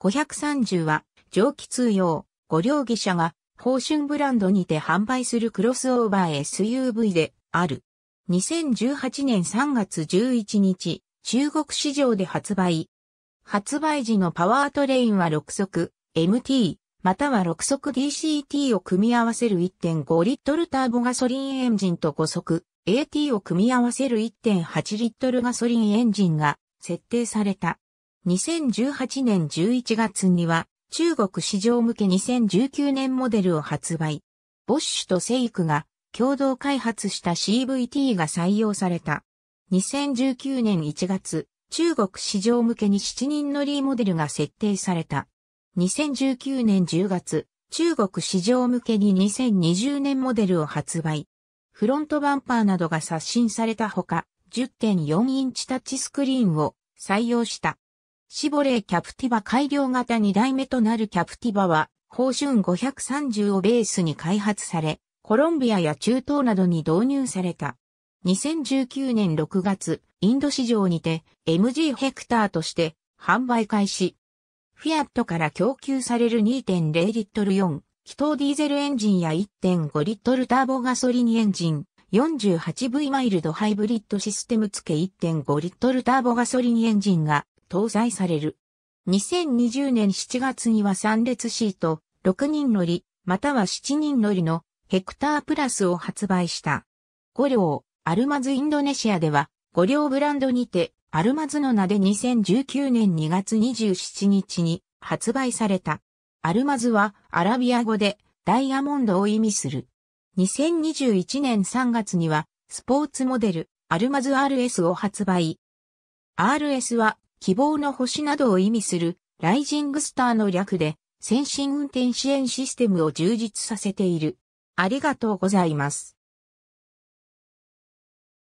530は蒸気通用、ご両義社が、宝春ブランドにて販売するクロスオーバー SUV である。2018年3月11日、中国市場で発売。発売時のパワートレインは6速 MT または6速 DCT を組み合わせる1.5リットルターボガソリンエンジンと5速 AT を組み合わせる1.8リットルガソリンエンジンが設定された。2018年11月には、中国市場向け2019年モデルを発売。ボッシュとセイクが共同開発した CVT が採用された。2019年1月、中国市場向けに7人乗りモデルが設定された。2019年10月、中国市場向けに2020年モデルを発売。フロントバンパーなどが刷新されたほか、10.4インチタッチスクリーンを採用した。シボレーキャプティバ改良型2代目となるキャプティバは、方春530をベースに開発され、コロンビアや中東などに導入された。2019年6月、インド市場にて MG ヘクターとして販売開始。フィアットから供給される2.0リットル4、気筒ディーゼルエンジンや1.5リットルターボガソリンエンジン、48V マイルドハイブリッドシステム付け1.5リットルターボガソリンエンジンが搭載される。2020年7月には3列シート、6人乗り、または7人乗りのヘクタープラスを発売した。5両、アルマズインドネシアでは、5両ブランドにて、アルマズの名で2019年2月27日に発売された。アルマズはアラビア語でダイヤモンドを意味する。2021年3月にはスポーツモデルアルマズ RS を発売。RS は希望の星などを意味するライジングスターの略で先進運転支援システムを充実させている。ありがとうございます。